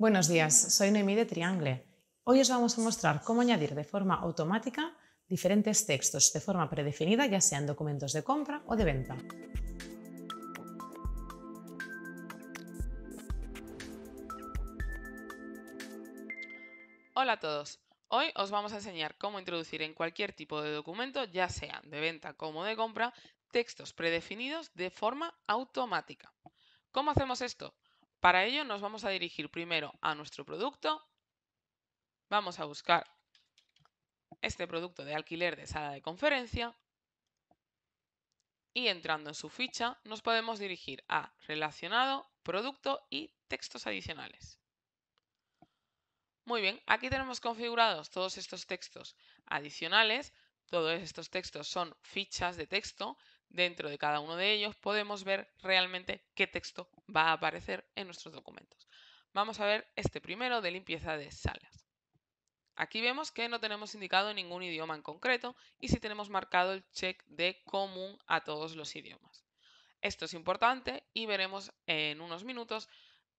Buenos días, soy Noemí de Triangle. Hoy os vamos a mostrar cómo añadir de forma automática diferentes textos de forma predefinida, ya sean documentos de compra o de venta. Hola a todos. Hoy os vamos a enseñar cómo introducir en cualquier tipo de documento, ya sean de venta como de compra, textos predefinidos de forma automática. ¿Cómo hacemos esto? Para ello nos vamos a dirigir primero a nuestro producto. Vamos a buscar este producto de alquiler de sala de conferencia. Y entrando en su ficha nos podemos dirigir a relacionado, producto y textos adicionales. Muy bien, aquí tenemos configurados todos estos textos adicionales. Todos estos textos son fichas de texto dentro de cada uno de ellos podemos ver realmente qué texto va a aparecer en nuestros documentos. Vamos a ver este primero de limpieza de salas. Aquí vemos que no tenemos indicado ningún idioma en concreto y sí tenemos marcado el check de común a todos los idiomas. Esto es importante y veremos en unos minutos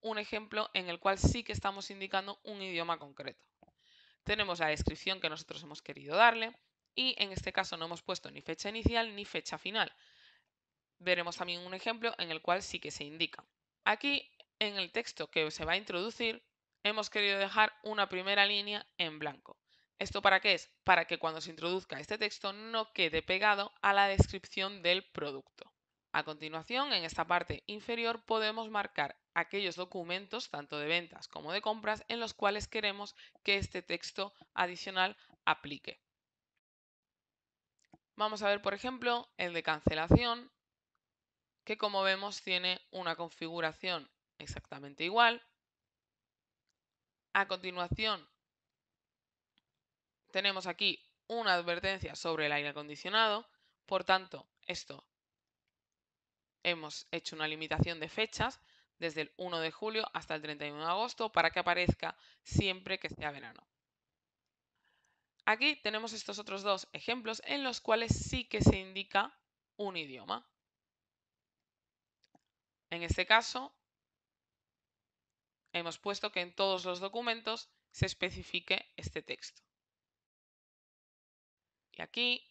un ejemplo en el cual sí que estamos indicando un idioma concreto. Tenemos la descripción que nosotros hemos querido darle, y en este caso no hemos puesto ni fecha inicial ni fecha final. Veremos también un ejemplo en el cual sí que se indica. Aquí, en el texto que se va a introducir, hemos querido dejar una primera línea en blanco. ¿Esto para qué es? Para que cuando se introduzca este texto no quede pegado a la descripción del producto. A continuación, en esta parte inferior podemos marcar aquellos documentos, tanto de ventas como de compras, en los cuales queremos que este texto adicional aplique. Vamos a ver, por ejemplo, el de cancelación, que como vemos tiene una configuración exactamente igual. A continuación, tenemos aquí una advertencia sobre el aire acondicionado. Por tanto, esto hemos hecho una limitación de fechas desde el 1 de julio hasta el 31 de agosto para que aparezca siempre que sea verano. Aquí tenemos estos otros dos ejemplos en los cuales sí que se indica un idioma. En este caso, hemos puesto que en todos los documentos se especifique este texto. Y aquí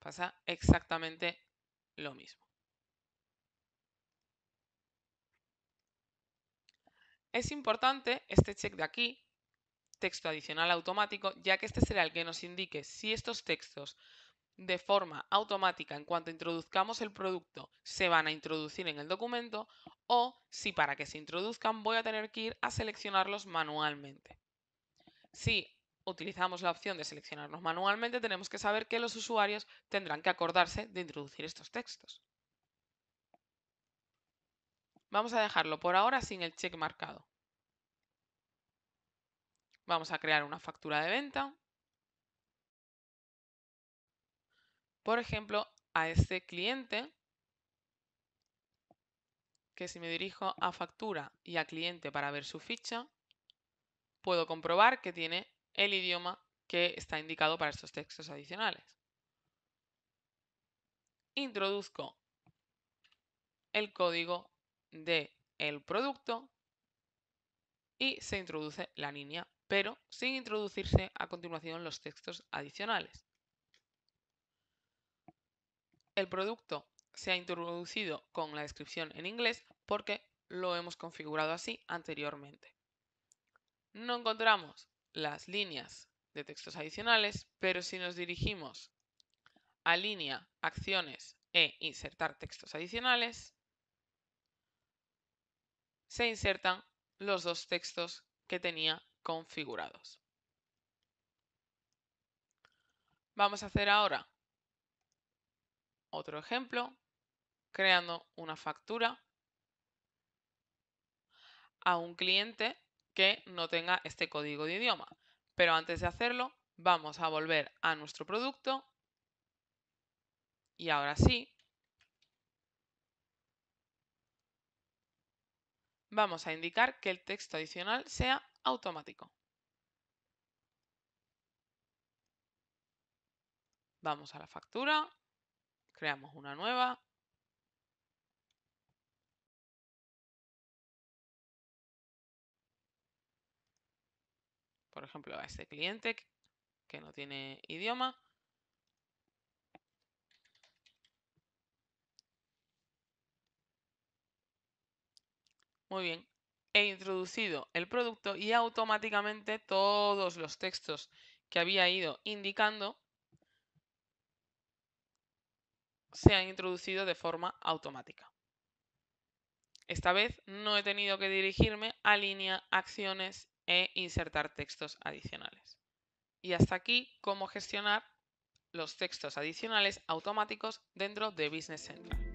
pasa exactamente lo mismo. Es importante este check de aquí texto adicional automático, ya que este será el que nos indique si estos textos de forma automática en cuanto introduzcamos el producto se van a introducir en el documento o si para que se introduzcan voy a tener que ir a seleccionarlos manualmente. Si utilizamos la opción de seleccionarlos manualmente tenemos que saber que los usuarios tendrán que acordarse de introducir estos textos. Vamos a dejarlo por ahora sin el check marcado. Vamos a crear una factura de venta. Por ejemplo, a este cliente, que si me dirijo a factura y a cliente para ver su ficha, puedo comprobar que tiene el idioma que está indicado para estos textos adicionales. Introduzco el código del el producto y se introduce la línea pero sin introducirse a continuación los textos adicionales. El producto se ha introducido con la descripción en inglés porque lo hemos configurado así anteriormente. No encontramos las líneas de textos adicionales, pero si nos dirigimos a línea, acciones e insertar textos adicionales, se insertan los dos textos que tenía configurados. Vamos a hacer ahora otro ejemplo, creando una factura a un cliente que no tenga este código de idioma. Pero antes de hacerlo, vamos a volver a nuestro producto y ahora sí, vamos a indicar que el texto adicional sea automático. Vamos a la factura, creamos una nueva. Por ejemplo, a este cliente que no tiene idioma. Muy bien. He introducido el producto y automáticamente todos los textos que había ido indicando se han introducido de forma automática. Esta vez no he tenido que dirigirme a línea, acciones e insertar textos adicionales. Y hasta aquí cómo gestionar los textos adicionales automáticos dentro de Business Central.